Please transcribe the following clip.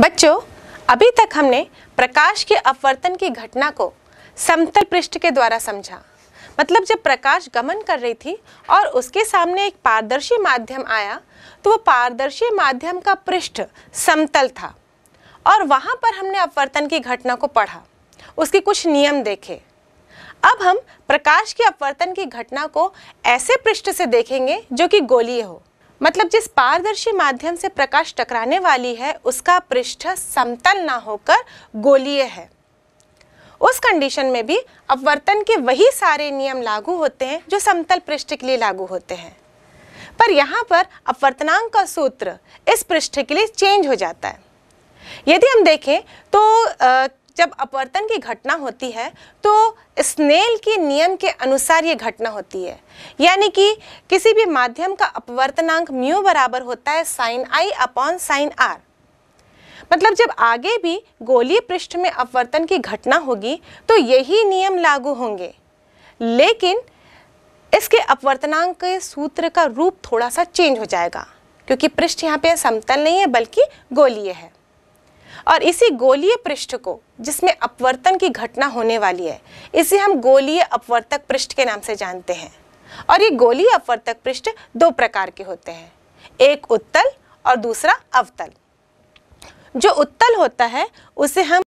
बच्चों अभी तक हमने प्रकाश के अपवर्तन की घटना को समतल पृष्ठ के द्वारा समझा मतलब जब प्रकाश गमन कर रही थी और उसके सामने एक पारदर्शी माध्यम आया तो वो पारदर्शी माध्यम का पृष्ठ समतल था और वहाँ पर हमने अपवर्तन की घटना को पढ़ा उसके कुछ नियम देखे अब हम प्रकाश के अपवर्तन की घटना को ऐसे पृष्ठ से देखेंगे जो कि गोलीय हो मतलब जिस पारदर्शी माध्यम से प्रकाश टकराने वाली है उसका पृष्ठ समतल ना होकर गोलीय है उस कंडीशन में भी अपवर्तन के वही सारे नियम लागू होते हैं जो समतल पृष्ठ के लिए लागू होते हैं पर यहाँ पर अपवर्तनांक का सूत्र इस पृष्ठ के लिए चेंज हो जाता है यदि हम देखें तो आ, जब अपवर्तन की घटना होती है तो स्नेल के नियम के अनुसार ये घटना होती है यानी कि किसी भी माध्यम का अपवर्तनांक म्यू बराबर होता है sine I upon sine R मतलब जब आगे भी गोलीय पृष्ठ में अपवर्तन की घटना होगी तो यही नियम लागू होंगे लेकिन इसके अपवर्तनांक के सूत्र का रूप थोड़ा सा चेंज हो जाएगा क्योंकि पृष्ठ यहाँ पे समतल नहीं है बल्कि गोलीय है और इसी गोलीय पृष्ठ को जिसमें अपवर्तन की घटना होने वाली है इसे हम गोलीय अपवर्तक पृष्ठ के नाम से जानते हैं और ये गोलीय अपवर्तक पृष्ठ दो प्रकार के होते हैं एक उत्तल और दूसरा अवतल जो उत्तल होता है उसे हम